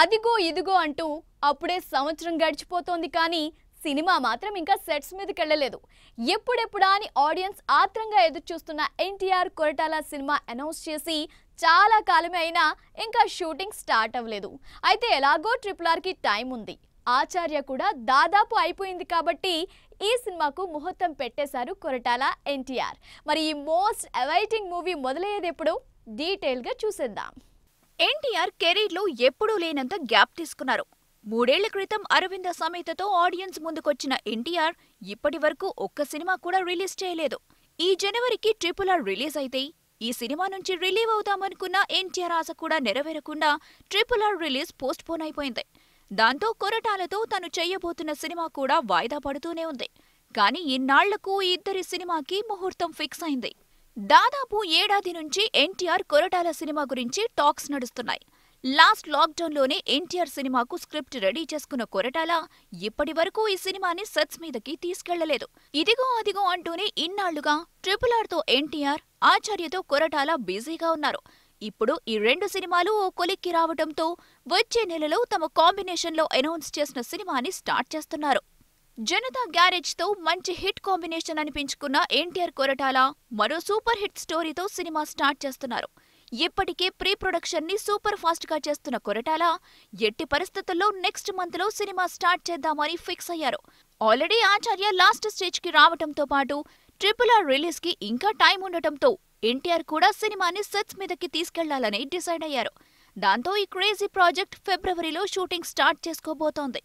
అదిగో ఇదిగో అంటూ అప్పుడే సంవత్సరం గడిచిపోతోంది కానీ సినిమా మాత్రం ఇంకా సెట్స్ మీదకి వెళ్ళలేదు ఎప్పుడెప్పుడా అని ఆడియన్స్ ఆత్రంగా ఎదురు చూస్తున్న ఎన్టీఆర్ కొరటాల సినిమా అనౌన్స్ చేసి చాలా కాలమే అయినా ఇంకా షూటింగ్ స్టార్ట్ అవ్వలేదు అయితే ఎలాగో ట్రిపుల్ ఆర్కి టైం ఉంది ఆచార్య కూడా దాదాపు అయిపోయింది కాబట్టి ఈ సినిమాకు ముహూర్తం పెట్టేశారు కొరటాల ఎన్టీఆర్ మరి ఈ మోస్ట్ అవైటింగ్ మూవీ మొదలయ్యేది ఎప్పుడు డీటెయిల్గా చూసేద్దాం ఎన్టీఆర్ కెరీర్లో ఎప్పుడూ లేనంత గ్యాప్ తీసుకున్నారు మూడేళ్ల క్రితం అరవింద సమేతతో ఆడియన్స్ ముందుకొచ్చిన ఎన్టీఆర్ ఇప్పటి వరకు ఒక్క సినిమా కూడా రిలీజ్ చేయలేదు ఈ జనవరికి ట్రిపుల్ ఆర్ రిలీజ్ అయితే ఈ సినిమా నుంచి రిలీవ్ అవుతామనుకున్న ఎన్టీఆర్ ఆశ కూడా నెరవేరకుండా triple R release postpone అయిపోయింది దాంతో కొరటాలతో తను చేయబోతున్న సినిమా కూడా వాయిదా పడుతూనే ఉంది కానీ ఇన్నాళ్లకు ఇద్దరి సినిమాకి ముహూర్తం ఫిక్స్ అయింది దాదాపు ఏడాది నుంచి ఎన్టీఆర్ కొరటాల సినిమా గురించి టాక్స్ నడుస్తున్నాయి లాస్ట్ లాక్డౌన్లోనే ఎన్టీఆర్ సినిమాకు స్క్రిప్ట్ రెడీ చేసుకున్న కొరటాల ఇప్పటి వరకు ఈ సినిమాని సెట్స్ మీదకి తీసుకెళ్లలేదు ఇదిగో అదిగో అంటూనే ఇన్నాళ్లుగా ట్రిపుల్ ఆర్తో ఎన్టీఆర్ ఆచార్యతో కొరటాల బిజీగా ఉన్నారు ఇప్పుడు ఈ రెండు సినిమాలు ఓ కొలిక్కి రావడంతో వచ్చే నెలలో తమ కాంబినేషన్లో అనౌన్స్ చేసిన సినిమాని స్టార్ట్ చేస్తున్నారు జనతా గ్యారేజ్ తో మంచి హిట్ కాంబినేషన్ అనిపించుకున్న ఎన్టీఆర్ కొరటాల మరో సూపర్ హిట్ స్టోరీతో సినిమా స్టార్ట్ చేస్తున్నారు ఇప్పటికే ప్రీ ప్రొడక్షన్ ని సూపర్ ఫాస్ట్ గా చేస్తున్న కొరటాల ఎట్టి పరిస్థితుల్లో నెక్స్ట్ మంత్ లో సినిమా స్టార్ట్ చేద్దామని ఫిక్స్ అయ్యారు ఆల్రెడీ ఆచార్య లాస్ట్ స్టేజ్ కి రావటంతో పాటు ట్రిపుల్ ఆర్ రిలీజ్ కి ఇంకా టైం ఉండటంతో ఎన్టీఆర్ కూడా సినిమాని సెట్స్ మీదకి తీసుకెళ్లాలని డిసైడ్ అయ్యారు దాంతో ఈ క్రేజీ ప్రాజెక్ట్ ఫిబ్రవరిలో షూటింగ్ స్టార్ట్ చేసుకోబోతోంది